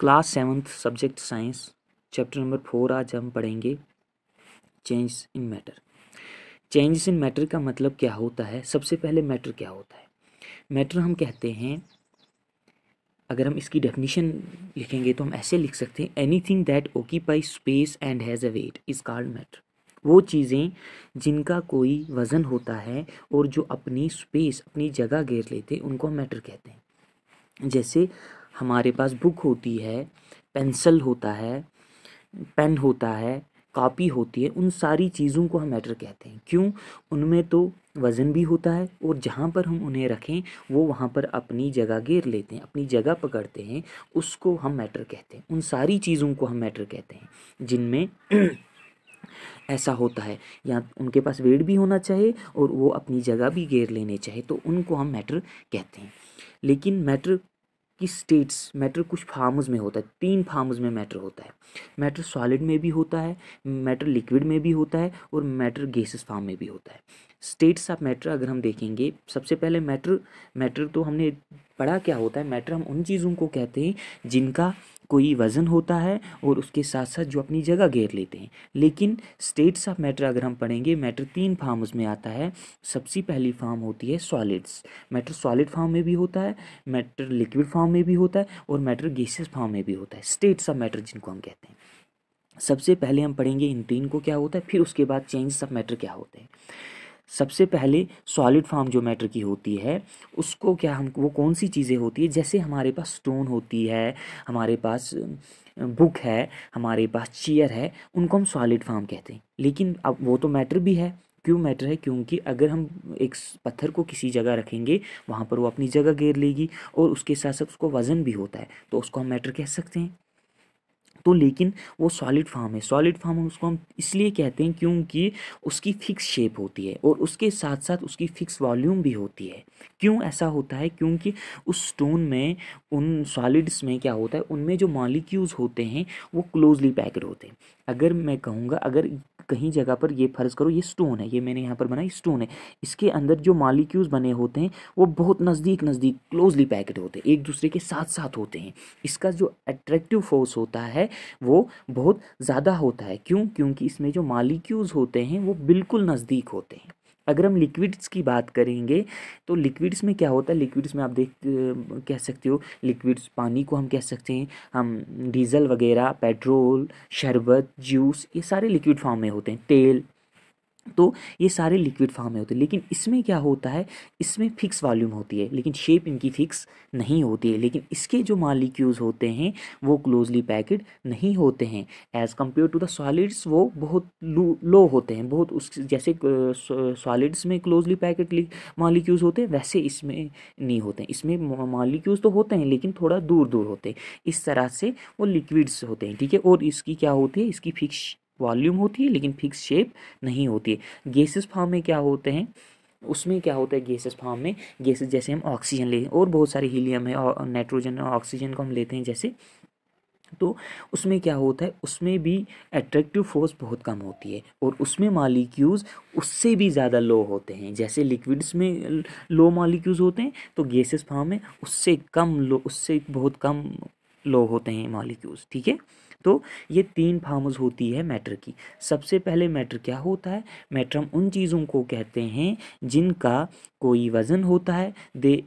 class seventh subject science chapter number four आज हम पढ़ेंगे change in matter changes in matter का मतलब क्या होता है सबसे पहले मैटर क्या होता है मैटर हम कहते हैं अगर हम इसकी डेफिनेशन लिखेंगे तो हम ऐसे लिख सकते हैं anything that occupy space and has a weight is called matter वो चीज़ें जिनका कोई वज़न होता है और जो अपनी स्पेस अपनी जगह घेर लेते हैं उनको मैटर कहते हैं जैसे हमारे पास बुक होती है पेंसिल होता है पेन होता है कापी होती है उन सारी चीज़ों को हम मैटर कहते हैं क्यों उनमें तो वज़न भी होता है और जहाँ पर हम उन्हें रखें वो वहाँ पर अपनी जगह घेर लेते हैं अपनी जगह पकड़ते हैं उसको हम मैटर कहते हैं उन सारी चीज़ों को हम मैटर कहते हैं जिनमें ऐसा होता है या उनके पास वेट भी होना चाहिए और वो अपनी जगह भी घेर लेने चाहिए तो उनको हम मैटर कहते हैं लेकिन मैटर कि स्टेट्स मैटर कुछ फार्म्स में होता है तीन फार्म्स में मैटर होता है मैटर सॉलिड में भी होता है मैटर लिक्विड में भी होता है और मैटर गैसेस फार्म में भी होता है स्टेट्स ऑफ मैटर अगर हम देखेंगे सबसे पहले मैटर मैटर तो हमने पढ़ा क्या होता है मैटर हम उन चीज़ों को कहते हैं जिनका कोई वज़न होता है और उसके साथ साथ जो अपनी जगह घेर लेते हैं लेकिन स्टेट्स ऑफ मैटर अगर हम पढ़ेंगे मैटर तीन फार्म उसमें आता है सबसे पहली फार्म होती है सॉलिड्स मैटर सॉलिड फार्म में भी होता है मैटर लिक्विड फार्म में भी होता है और मैटर गैसियस फार्म में भी होता है स्टेट्स ऑफ मैटर जिनको हम कहते हैं सबसे पहले हम पढ़ेंगे इन तीन को क्या होता है फिर उसके बाद चेंजेस ऑफ मैटर क्या होते हैं सबसे पहले सॉलिड फॉर्म मैटर की होती है उसको क्या हम वो कौन सी चीज़ें होती है जैसे हमारे पास स्टोन होती है हमारे पास बुक है हमारे पास चेयर है उनको हम सॉलिड फॉर्म कहते हैं लेकिन अब वो तो मैटर भी है क्यों मैटर है क्योंकि अगर हम एक पत्थर को किसी जगह रखेंगे वहाँ पर वो अपनी जगह घेर लेगी और उसके साथ साथ उसको वज़न भी होता है तो उसको हम मैटर कह सकते हैं तो लेकिन वो सॉलिड फॉर्म है सॉलिड फॉर्म उसको हम इसलिए कहते हैं क्योंकि उसकी फिक्स शेप होती है और उसके साथ साथ उसकी फिक्स वॉल्यूम भी होती है क्यों ऐसा होता है क्योंकि उस स्टोन में उन सॉलिड्स में क्या होता है उनमें जो मॉलिक्यूल्स होते हैं वो क्लोजली पैक्ड होते हैं अगर मैं कहूँगा अगर कहीं जगह पर ये फ़र्ज़ करो ये स्टोन है ये मैंने यहाँ पर बनाई स्टोन है इसके अंदर जो मालिक्यूज बने होते हैं वो बहुत नज़दीक नज़दीक क्लोजली पैक्ड होते हैं एक दूसरे के साथ साथ होते हैं इसका जो अट्रैक्टिव फोर्स होता है वो बहुत ज़्यादा होता है क्यों क्योंकि इसमें जो मॉलिक्यूल्स होते हैं वो बिल्कुल नज़दीक होते हैं अगर हम लिक्विड्स की बात करेंगे तो लिक्विड्स में क्या होता है लिक्विड्स में आप देख कह सकते हो लिक्विड्स पानी को हम कह सकते हैं हम डीजल वगैरह पेट्रोल शरबत जूस ये सारे लिक्विड फॉर्म में होते हैं तेल तो ये सारे लिक्विड फॉर्म में होते हैं लेकिन इसमें क्या होता है इसमें फिक्स वॉल्यूम होती है लेकिन शेप इनकी फिक्स नहीं होती है लेकिन इसके जो मालिक्यूल्स होते हैं वो क्लोजली पैकेड नहीं होते हैं as compared to the solids वो बहुत लो होते हैं बहुत उस जैसे सॉलिड्स में क्लोजली पैकेड मालिक्यूल्स होते हैं वैसे इसमें नहीं होते हैं इसमें मालिक्यूल्स तो होते हैं लेकिन थोड़ा दूर दूर होते हैं इस तरह से वो लिक्विड्स होते हैं ठीक है और इसकी क्या होती है इसकी फिक्स वॉल्यूम होती है लेकिन फिक्स शेप नहीं होती है गैसेस फार्म में क्या होते हैं उसमें क्या होता है गैसेस फार्म में गैसेस जैसे हम ऑक्सीजन लें और बहुत सारे हीलियम है और नाइट्रोजन और ऑक्सीजन को हम लेते हैं जैसे तो उसमें क्या होता है उसमें भी एट्रैक्टिव फोर्स बहुत कम होती है और उसमें मालिक्यूज़ उससे भी ज़्यादा लो होते हैं जैसे लिक्विड्स में लो मालिक्यूल्स होते हैं तो गैसेस फार्म में उससे कम लो उससे बहुत कम लो होते हैं मालिक्यूज़ ठीक है तो ये तीन फार्म्स होती है मैटर की सबसे पहले मैटर क्या होता है मैटर हम उन चीज़ों को कहते हैं जिनका कोई वज़न होता है दे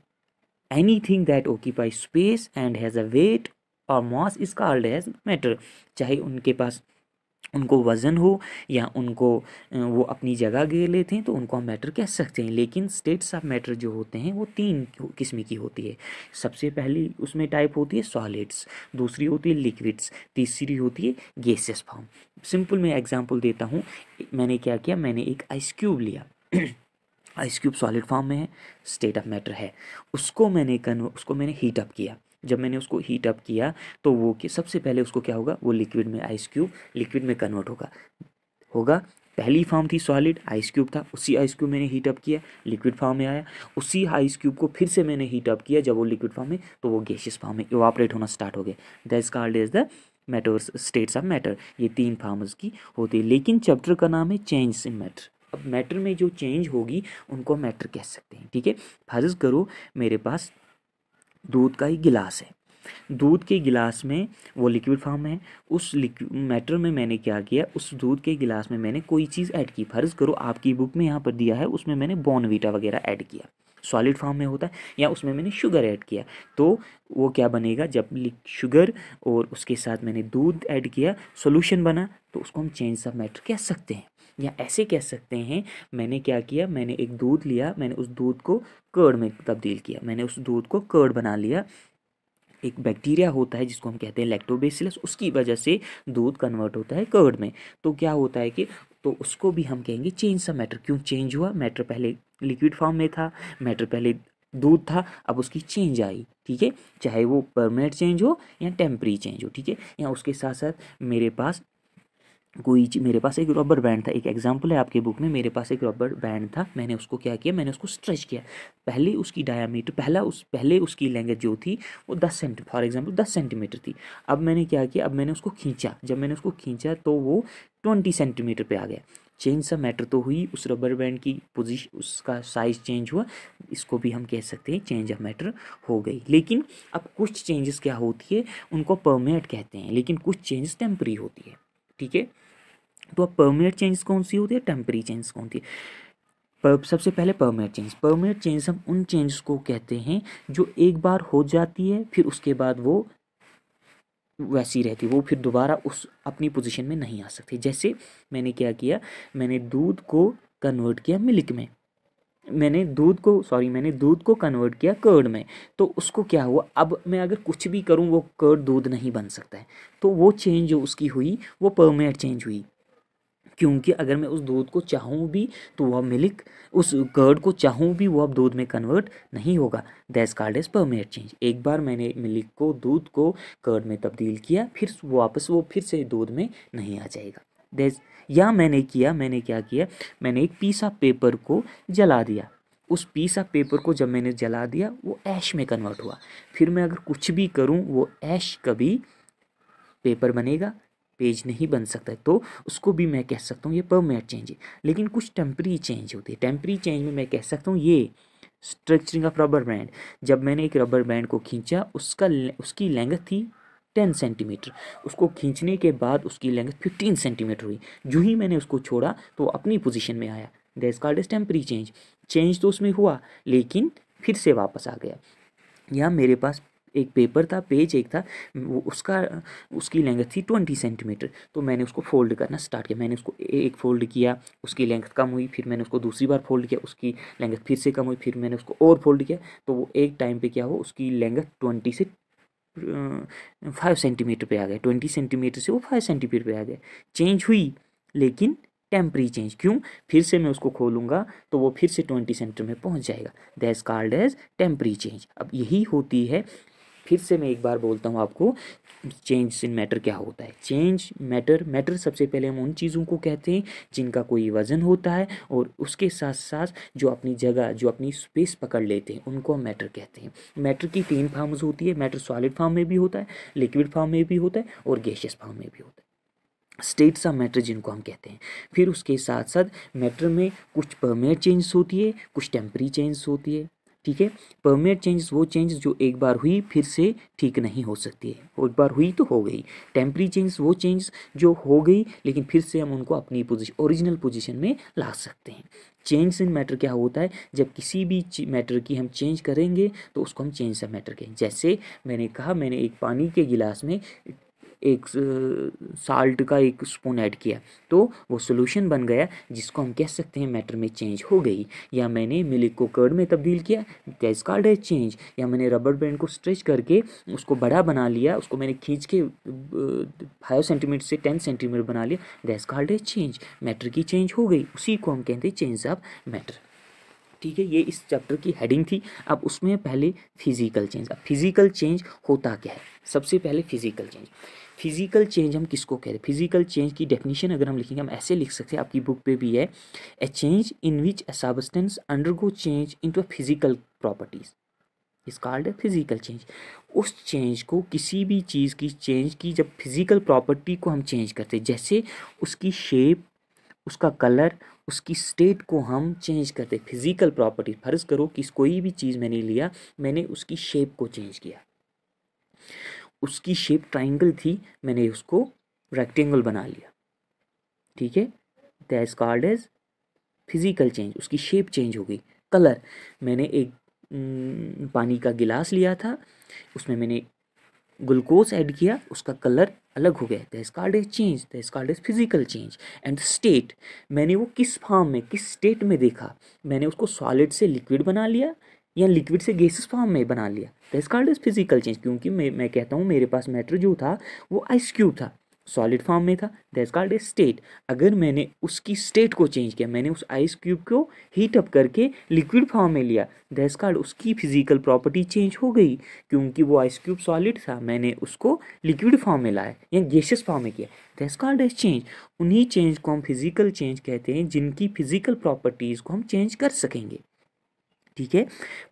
anything that occupy space and has a weight और mass is called has matter चाहे उनके पास उनको वज़न हो या उनको वो अपनी जगह गिर लेते हैं तो उनको हम मैटर कह सकते हैं लेकिन स्टेट्स ऑफ मैटर जो होते हैं वो तीन किस्म की होती है सबसे पहली उसमें टाइप होती है सॉलिड्स दूसरी होती है लिक्विड्स तीसरी होती है गैसेस फॉर्म सिंपल मैं एग्जांपल देता हूँ मैंने क्या किया मैंने एक आइस क्यूब लिया आइस क्यूब सॉलिड फॉर्म में है स्टेट ऑफ मैटर है उसको मैंने कन्व उसको मैंने हीटअप किया जब मैंने उसको हीट अप किया तो वो कि सबसे पहले उसको क्या होगा वो लिक्विड में आइस क्यूब लिक्विड में कन्वर्ट होगा होगा पहली फॉर्म थी सॉलिड आइस क्यूब था उसी आइस क्यूब मैंने हीट अप किया लिक्विड फॉर्म में आया उसी आइस क्यूब को फिर से मैंने हीट अप किया जब वो लिक्विड फॉर्म में तो वो गैशियस फॉर्म में इवापरेट होना स्टार्ट हो गया that called is the matter states of matter ये तीन फार्मर्स की होती है लेकिन चैप्टर का नाम है चेंज इन मैटर अब मैटर में जो चेंज होगी उनको मैटर कह सकते हैं ठीक है फर्ज करो मेरे पास दूध का ही गिलास है दूध के गिलास में वो लिक्विड फॉर्म है उस मैटर में मैंने क्या किया उस दूध के गिलास में मैंने कोई चीज़ ऐड की फ़र्ज़ करो आपकी बुक में यहाँ पर दिया है उसमें मैंने बॉर्नवीटा वगैरह ऐड किया सॉलिड फॉर्म में होता है या उसमें मैंने शुगर ऐड किया तो वो क्या बनेगा जब शुगर और उसके साथ मैंने दूध ऐड किया सोल्यूशन बना तो उसको हम चेंज ऑफ मैटर कह सकते हैं या ऐसे कह सकते हैं मैंने क्या किया मैंने एक दूध लिया मैंने उस दूध को कर्ड में तब्दील किया मैंने उस दूध को कर्ड बना लिया एक बैक्टीरिया होता है जिसको हम कहते हैं लैक्टोबेसिलस उसकी वजह से दूध कन्वर्ट होता है कर्ड में तो क्या होता है कि तो उसको भी हम कहेंगे चेंज सा मैटर क्यों चेंज हुआ मैटर पहले लिक्विड फॉर्म में था मैटर पहले दूध था अब उसकी चेंज आई ठीक है चाहे वो परमानेंट चेंज हो या टेम्प्री चेंज हो ठीक है या उसके साथ साथ मेरे पास कोई मेरे पास एक रबर बैंड था एक एग्जाम्पल है आपके बुक में मेरे पास एक रबर बैंड था मैंने उसको क्या किया मैंने उसको स्ट्रेच किया पहले उसकी डायामीटर पहला उस पहले उसकी लेंथ जो थी वो दस सेंटी फॉर एग्जाम्पल दस सेंटीमीटर थी अब मैंने क्या किया अब मैंने उसको खींचा जब मैंने उसको खींचा तो वो ट्वेंटी सेंटीमीटर पर आ गया चेंज सा मैटर तो हुई उस रबर बैंड की पोजीशन उसका साइज चेंज हुआ इसको भी हम कह सकते हैं चेंज ऑफ मैटर हो गई लेकिन अब कुछ चेंजेस क्या होती है उनको परमेट कहते हैं लेकिन कुछ चेंजेस टेम्प्री होती है ठीक है तो अब परमानेंट चेंज कौन सी होती है टेम्प्रेरी चेंज कौन होती पर सबसे पहले परमानेंट चेंज परमानेंट चेंज हम उन चेंजेस को कहते हैं जो एक बार हो जाती है फिर उसके बाद वो वैसी रहती वो फिर दोबारा उस अपनी पोजीशन में नहीं आ सकती जैसे मैंने क्या किया मैंने दूध को कन्वर्ट किया मिल्क में मैंने दूध को सॉरी मैंने दूध को कन्वर्ट किया कर्ड में तो उसको क्या हुआ अब मैं अगर कुछ भी करूँ वो कर्ड दूध नहीं बन सकता है तो वो चेंज जो उसकी हुई वो परमानेंट चेंज हुई क्योंकि अगर मैं उस दूध को चाहूँ भी तो वह मिल्क उस कर्ड को चाहूँ भी वह अब दूध में कन्वर्ट नहीं होगा that's called is permanent change एक बार मैंने मिल्क को दूध को कर्ड में तब्दील किया फिर वापस वो फिर से दूध में नहीं आ जाएगा दैस या मैंने किया मैंने क्या किया मैंने एक पीस ऑफ पेपर को जला दिया उस पीस ऑफ पेपर को जब मैंने जला दिया वो ऐश में कन्वर्ट हुआ फिर मैं अगर कुछ भी करूँ वो ऐश कभी पेपर बनेगा पेज नहीं बन सकता तो उसको भी मैं कह सकता हूँ ये परमानेंट चेंज है लेकिन कुछ टेम्प्री चेंज होते हैं टेम्प्री चेंज में मैं कह सकता हूँ ये स्ट्रक्चरिंग ऑफ रबर बैंड जब मैंने एक रबर बैंड को खींचा उसका उसकी लेंथ थी टेन सेंटीमीटर उसको खींचने के बाद उसकी लेंथ फिफ्टीन सेंटीमीटर हुई जो ही मैंने उसको छोड़ा तो अपनी पोजिशन में आया that called is temporary change change तो उसमें हुआ लेकिन फिर से वापस आ गया या मेरे पास एक पेपर था पेज एक था वो उसका उसकी लेंथ थी ट्वेंटी सेंटीमीटर तो मैंने उसको फोल्ड करना स्टार्ट किया मैंने उसको एक फोल्ड किया उसकी लेंथ कम हुई फिर मैंने उसको दूसरी बार फोल्ड किया उसकी लेंथ फिर से कम हुई फिर मैंने उसको और फोल्ड किया तो वो एक टाइम पे क्या हो उसकी लेंथ ट्वेंटी से फाइव सेंटीमीटर पर आ गए ट्वेंटी सेंटीमीटर से वो फाइव सेंटीमीटर पर आ गए चेंज हुई लेकिन टेम्प्री चेंज क्यों फिर से मैं उसको खोलूँगा तो वो फिर से ट्वेंटी सेंटर में पहुँच जाएगा that's called as temporary change अब यही होती है फिर से मैं एक बार बोलता हूँ आपको चेंज इन मैटर क्या होता है चेंज मैटर मैटर सबसे पहले हम उन चीज़ों को कहते हैं जिनका कोई वज़न होता है और उसके साथ साथ जो अपनी जगह जो अपनी स्पेस पकड़ लेते हैं उनको हम मैटर कहते हैं मैटर की तीन फार्म्स होती है मैटर सॉलिड फार्म में भी होता है लिक्विड फार्म में भी होता है और गैशियस फार्म में भी होता है स्टेट्स ऑफ मैटर जिनको हम कहते हैं फिर उसके साथ साथ मैटर में कुछ परमेनेंट चेंजेस होती है कुछ टेम्प्रेरी चेंजेस होती है ठीक है परमानेंट चेंजेस वो चेंज जो एक बार हुई फिर से ठीक नहीं हो सकती है एक बार हुई तो हो गई टेम्प्री चेंजेस वो चेंजेस जो हो गई लेकिन फिर से हम उनको अपनी पोजिशन ओरिजिनल पोजिशन में ला सकते हैं चेंज इन मैटर क्या होता है जब किसी भी मैटर की हम चेंज करेंगे तो उसको हम चेंज द मैटर कहें जैसे मैंने कहा मैंने एक पानी के गिलास में एक साल्ट का एक स्पून ऐड किया तो वो सोल्यूशन बन गया जिसको हम कह सकते हैं मैटर में चेंज हो गई या मैंने मिल्क को कर्ड में तब्दील किया दैट कार्ड है चेंज या मैंने रबर बैंड को स्ट्रेच करके उसको बड़ा बना लिया उसको मैंने खींच के फाइव सेंटीमीटर से टेन सेंटीमीटर बना लिया दैस कार्ड है चेंज मैटर की चेंज हो गई उसी को हम कहते हैं चेंज ऑफ मैटर ठीक है ये इस चैप्टर की हेडिंग थी अब उसमें पहले फिजिकल चेंज अब फिजिकल चेंज होता क्या है सबसे पहले फिजिकल चेंज फिजिकल चेंज हम किसको कह रहे हैं फिजिकल चेंज की डेफिनेशन अगर हम लिखेंगे हम ऐसे लिख सकते हैं आपकी बुक पे भी है a change in which a substance undergo change into a physical properties is called physical change उस चेंज को किसी भी चीज़ की चेंज की जब फिजिकल प्रॉपर्टी को हम चेंज करते जैसे उसकी शेप उसका कलर उसकी स्टेट को हम चेंज करते फिजिकल प्रॉपर्टी फ़र्ज़ करो कि कोई भी चीज़ मैंने लिया मैंने उसकी शेप को चेंज किया उसकी शेप ट्राइंगल थी मैंने उसको रेक्टेंगल बना लिया ठीक है that's called is physical change उसकी शेप चेंज हो गई कलर मैंने एक पानी का गिलास लिया था उसमें मैंने ग्लूकोज ऐड किया उसका कलर अलग हो गया that's called is change that's called is physical change and state मैंने वो किस फॉर्म में किस स्टेट में देखा मैंने उसको सॉलिड से लिक्विड बना लिया या लिक्विड से गैसेस फॉर्म में बना लिया that's called as physical change क्योंकि मैं मैं कहता हूँ मेरे पास मैटर जो था वो आइस क्यूब था सॉलिड फॉर्म में था दैट्स कॉल्ड ए स्टेट अगर मैंने उसकी स्टेट को चेंज किया मैंने उस आइस क्यूब को हीट अप करके लिक्विड फॉर्म में लिया दैट्स कॉल्ड उसकी फिजिकल प्रॉपर्टी चेंज हो गई क्योंकि वो आइस क्यूब सॉलिड था मैंने उसको लिक्विड फॉर्म में लाया या गैसियस फॉर्म में किया दैट्स कॉल्ड एज चेंज उन्हीं चेंज को हम फिजिकल चेंज कहते हैं जिनकी फिजिकल प्रॉपर्टीज़ को हम चेंज कर सकेंगे ठीक है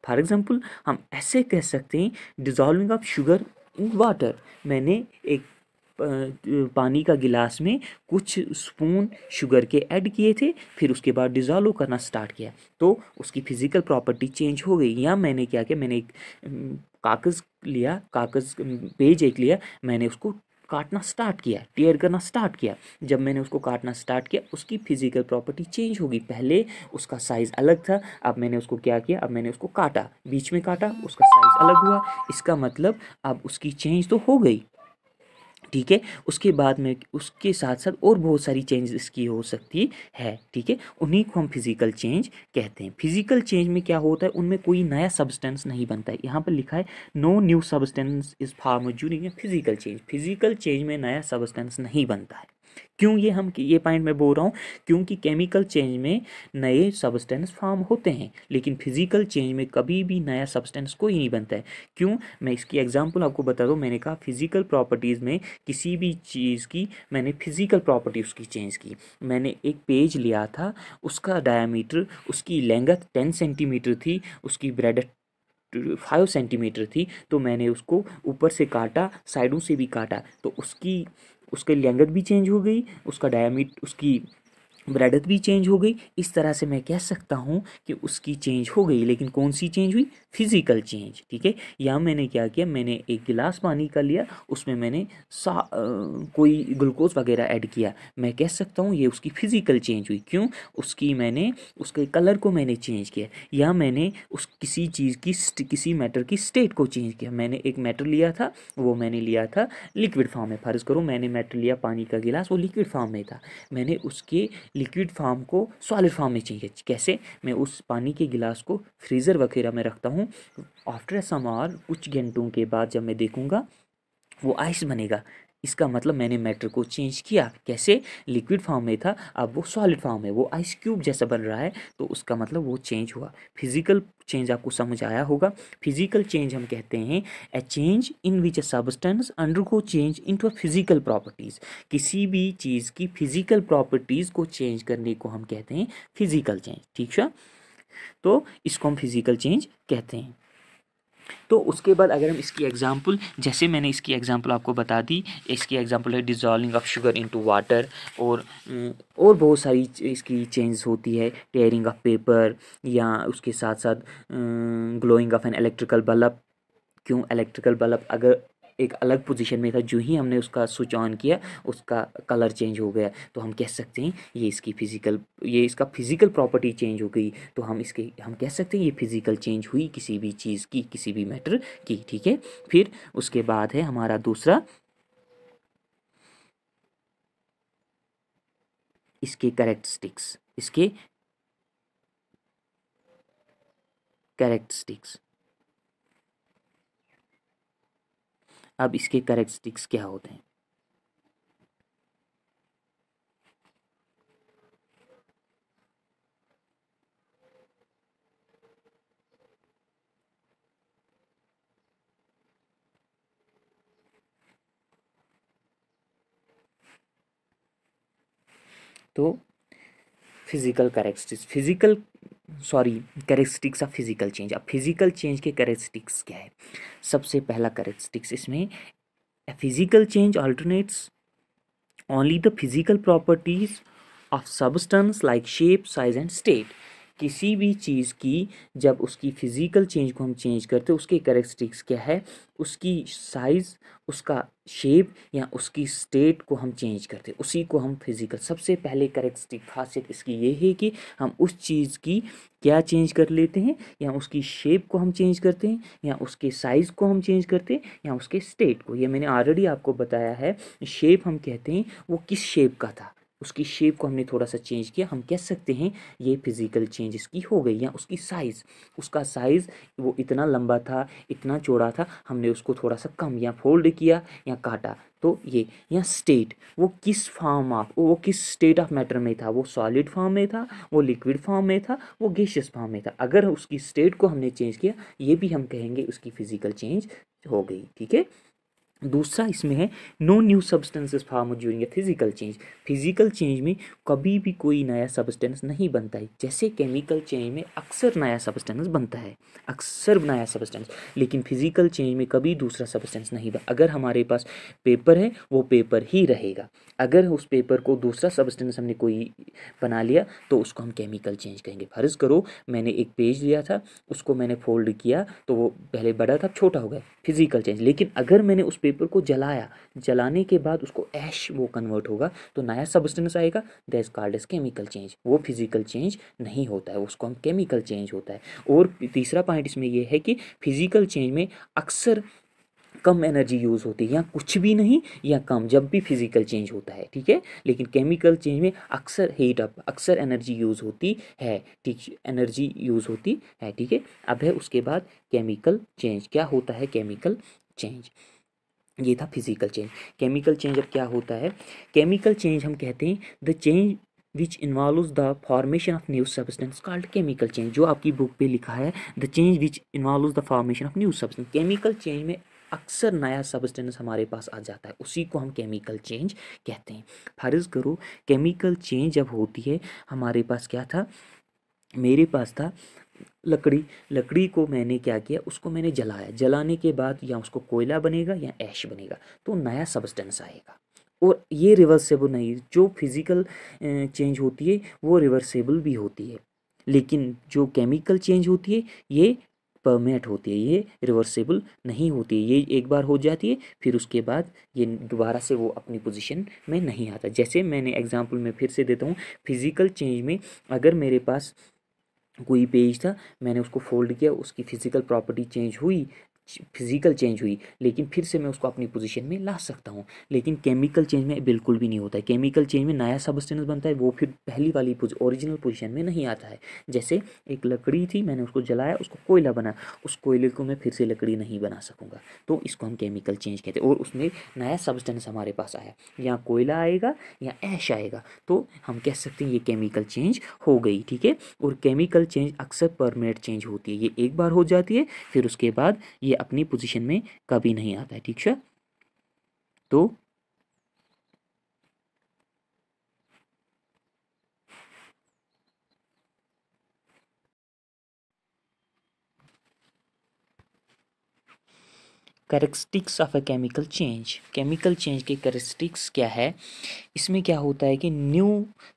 फॉर एग्जाम्पल हम ऐसे कह सकते हैं dissolving of sugar in water मैंने एक पानी का गिलास में कुछ स्पून शुगर के ऐड किए थे फिर उसके बाद डिज़ॉल्व करना स्टार्ट किया तो उसकी फिज़िकल प्रॉपर्टी चेंज हो गई या मैंने क्या किया मैंने एक कागज़ लिया कागज़ पेज एक लिया मैंने उसको काटना स्टार्ट किया टेयर करना स्टार्ट किया जब मैंने उसको काटना स्टार्ट किया उसकी फिजिकल प्रॉपर्टी चेंज होगी पहले उसका साइज़ अलग था अब मैंने उसको क्या किया अब मैंने उसको काटा बीच में काटा उसका साइज़ अलग हुआ इसका मतलब अब उसकी चेंज तो हो गई ठीक है उसके बाद में उसके साथ साथ और बहुत सारी चेंज इसकी हो सकती है ठीक है उन्हीं को हम फिजिकल चेंज कहते हैं फिजिकल चेंज में क्या होता है उनमें कोई नया सब्सटेंस नहीं बनता है यहाँ पर लिखा है no new substance is form during physical change physical change में नया सब्सटेंस नहीं बनता है क्यों ये हम ये पॉइंट मैं बोल रहा हूँ क्योंकि केमिकल चेंज में नए सब्सटेंस फॉर्म होते हैं लेकिन फिजिकल चेंज में कभी भी नया सब्सटेंस कोई नहीं बनता है क्यों मैं इसकी एग्जांपल आपको बता दूँ मैंने कहा फिजिकल प्रॉपर्टीज़ में किसी भी चीज़ की मैंने फिजिकल प्रॉपर्टी उसकी चेंज की मैंने एक पेज लिया था उसका डायामीटर उसकी लेंगथ टेन सेंटीमीटर थी उसकी ब्रेड फाइव सेंटीमीटर थी तो मैंने उसको ऊपर से काटा साइडों से भी काटा तो उसकी उसकी लेंगथ भी चेंज हो गई उसका डायामीट उसकी ब्रेडथ भी चेंज हो गई इस तरह से मैं कह सकता हूँ कि उसकी चेंज हो गई लेकिन कौन सी चेंज हुई फिज़िकल चेंज ठीक है यहाँ मैंने क्या किया मैंने एक गिलास पानी का लिया उसमें मैंने सा आ, कोई ग्लूकोज वगैरह ऐड किया मैं कह सकता हूँ ये उसकी फ़िज़िकल चेंज हुई क्यों उसकी मैंने उसके कलर को मैंने चेंज किया या मैंने उस किसी चीज़ की किसी मैटर की स्टेट को चेंज किया मैंने एक मैटर लिया था वो मैंने लिया था लिक्विड फॉर्म में फ़र्ज़ करो मैंने मैटर लिया पानी का गिलास वो लिक्विड फॉर्म में था मैंने उसके लिक्विड फॉर्म को सॉलिड फॉर्म में चेंज किया कैसे मैं उस पानी के गिलास को फ्रीज़र वगैरह में रखता हूँ हूँ आफ्टर सम आर कुछ घंटों के बाद जब मैं देखूँगा वो आइस बनेगा इसका मतलब मैंने मैटर को चेंज किया कैसे लिक्विड फॉर्म में था अब वो सॉलिड फॉर्म है वो आइस क्यूब जैसा बन रहा है तो उसका मतलब वो चेंज हुआ फिजिकल चेंज आपको समझ आया होगा फिजिकल चेंज हम कहते हैं a change in which a substance undergo change into a physical properties किसी भी चीज़ की फिजिकल प्रॉपर्टीज़ को चेंज करने को हम कहते हैं फिजिकल चेंज ठीक है तो इसको हम फिज़िकल चेंज कहते हैं तो उसके बाद अगर हम इसकी एग्ज़ाम्पल जैसे मैंने इसकी एग्ज़ाम्पल आपको बता दी इसकी एग्ज़ाम्पल है dissolving of sugar into water और हम्म, और बहुत सारी इसकी चेंज होती है टेयरिंग ऑफ पेपर या उसके साथ साथ glowing of an electrical bulb क्यों इलेक्ट्रिकल बल्ब अगर एक अलग पोजीशन में था जो ही हमने उसका स्विच ऑन किया उसका कलर चेंज हो गया तो हम कह सकते हैं ये इसकी फिज़िकल ये इसका फिज़िकल प्रॉपर्टी चेंज हो गई तो हम इसके हम कह सकते हैं ये फिज़िकल चेंज हुई किसी भी चीज़ की किसी भी मैटर की ठीक है फिर उसके बाद है हमारा दूसरा इसके करेक्टस्टिक्स इसके करेक्टस्टिक्स अब इसके करेक्टिक्स क्या होते हैं तो physical characteristics physical sorry characteristics of physical change अब फिजिकल चेंज के करेक्टरिस्टिक्स क्या है सबसे पहला करेक्टरिस्टिक्स इसमें physical change alternates only the physical properties of substance like shape size and state किसी भी चीज़ की जब उसकी फ़िज़िकल चेंज को हम चेंज करते हैं उसके करेक्टरिस्टिक्स क्या है उसकी साइज़ उसका शेप या उसकी स्टेट को हम चेंज करते हैं उसी को हम फिज़िकल सबसे पहले करेक्टरिस्टिक खासियत इसकी ये है कि हम उस चीज़ की क्या चेंज कर लेते हैं या उसकी शेप को हम चेंज करते हैं या उसके साइज़ को हम चेंज करते हैं या उसके स्टेट को ये मैंने ऑलरेडी आपको बताया है शेप हम कहते हैं वो किस शेप का था उसकी शेप को हमने थोड़ा सा चेंज किया हम कह सकते हैं ये फिज़िकल चेंज इसकी हो गई या उसकी साइज़ उसका साइज़ वो इतना लंबा था इतना चौड़ा था हमने उसको थोड़ा सा कम या फोल्ड किया या काटा तो ये या स्टेट वो किस फॉर्म ऑफ वो किस स्टेट ऑफ मैटर में था वो सॉलिड फॉर्म में था वो लिक्विड फॉर्म में था वो गैशियस फॉर्म में था अगर उसकी स्टेट को हमने चेंज किया ये भी हम कहेंगे उसकी फिज़िकल चेंज हो गई ठीक है दूसरा इसमें है no new substances form during a physical change physical change में कभी भी कोई नया सब्सटेंस नहीं बनता है जैसे केमिकल चेंज में अक्सर नया सब्सटेंस बनता है अक्सर नया सब्सटेंस लेकिन फिजिकल चेंज में कभी दूसरा सब्सटेंस नहीं बन अगर हमारे पास पेपर है वो पेपर ही रहेगा अगर उस पेपर को दूसरा सब्सटेंस हमने कोई बना लिया तो उसको हम केमिकल चेंज कहेंगे फर्ज करो मैंने एक पेज लिया था उसको मैंने फोल्ड किया तो वो पहले बड़ा था छोटा हो गया फिजिकल चेंज लेकिन अगर मैंने उस पेपर पेपर को जलाया जलाने के बाद उसको ऐश वो कन्वर्ट होगा तो नया सबस्टेंस आएगा that's called as chemical change वो फिजिकल चेंज नहीं होता है उसको हम केमिकल चेंज होता है और तीसरा पॉइंट इसमें यह है कि फिजिकल चेंज में अक्सर कम एनर्जी यूज़ होती है या कुछ भी नहीं या कम जब भी फिजिकल चेंज होता है ठीक है लेकिन केमिकल चेंज में अक्सर हीट अप अक्सर एनर्जी यूज़ होती है ठीक एनर्जी यूज़ होती है ठीक है अब है उसके बाद केमिकल चेंज क्या होता है केमिकल चेंज ये था फिजिकल चेंज केमिकल चेंज अब क्या होता है केमिकल चेंज हम कहते हैं the change which involve the formation of new substance called chemical change जो आपकी बुक पे लिखा है the change which involve the formation of new substance chemical change में अक्सर नया सब्सटेंस हमारे पास आ जाता है उसी को हम केमिकल चेंज कहते हैं फर्ज करो केमिकल चेंज जब होती है हमारे पास क्या था मेरे पास था लकड़ी लकड़ी को मैंने क्या किया उसको मैंने जलाया जलाने के बाद या उसको कोयला बनेगा या ऐश बनेगा तो नया सब्सटेंस आएगा और ये रिवर्सेबल नहीं जो फिज़िकल चेंज होती है वो रिवर्सेबल भी होती है लेकिन जो केमिकल चेंज होती है ये परमेट होती है ये रिवर्सेबल नहीं होती है ये एक बार हो जाती है फिर उसके बाद ये दोबारा से वो अपनी पोजीशन में नहीं आता जैसे मैंने एग्जांपल में फिर से देता हूँ फिज़िकल चेंज में अगर मेरे पास कोई पेज था मैंने उसको फोल्ड किया उसकी फिज़िकल प्रॉपर्टी चेंज हुई फिज़िकल चेंज हुई लेकिन फिर से मैं उसको अपनी पोजीशन में ला सकता हूँ लेकिन केमिकल चेंज में बिल्कुल भी नहीं होता है केमिकल चेंज में नया सबस्टेंस बनता है वो फिर पहली वाली ओरिजिनल पोजीशन में नहीं आता है जैसे एक लकड़ी थी मैंने उसको जलाया उसको कोयला बना उस कोयले को मैं फिर से लकड़ी नहीं बना सकूँगा तो इसको हम केमिकल चेंज कहते हैं और उसमें नया सबस्टेंस हमारे पास आया यहाँ कोयला आएगा या ऐश आएगा तो हम कह सकते हैं ये केमिकल चेंज हो गई ठीक है और केमिकल चेंज अक्सर परमानेंट चेंज होती है ये एक बार हो जाती है फिर उसके बाद ये ये अपनी पोजिशन में कभी नहीं आता है ठीक है तो characteristics of a chemical change chemical change के करेक्स्टिक्स क्या है इसमें क्या होता है कि new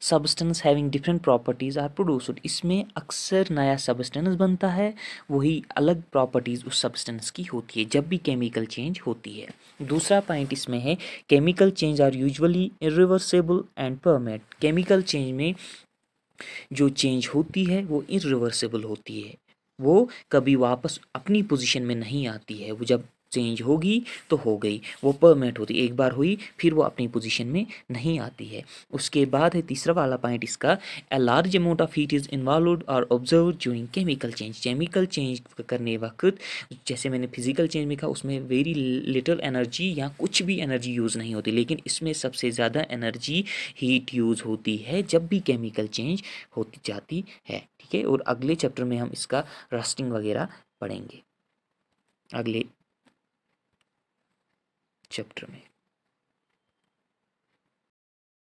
substance having different properties are produced इसमें अक्सर नया सब्सटेंस बनता है वही अलग प्रॉपर्टीज़ उस सब्सटेंस की होती है जब भी केमिकल चेंज होती है दूसरा पॉइंट इसमें है chemical change are usually reversible and permanent chemical change में जो चेंज होती है वो इन होती है वो कभी वापस अपनी पोजीशन में नहीं आती है वो जब चेंज होगी तो हो गई वो परमानेंट होती एक बार हुई फिर वो अपनी पोजीशन में नहीं आती है उसके बाद है तीसरा वाला पॉइंट इसका a large amount of heat is involve और observe during chemical change chemical change करने वक्त जैसे मैंने फिजिकल चेंज में कहा उसमें वेरी लिटल एनर्जी या कुछ भी एनर्जी यूज़ नहीं होती लेकिन इसमें सबसे ज़्यादा एनर्जी हीट यूज़ होती है जब भी केमिकल चेंज होती जाती है ठीक है और अगले चैप्टर में हम इसका रस्टिंग वगैरह पढ़ेंगे अगले चैप्टर में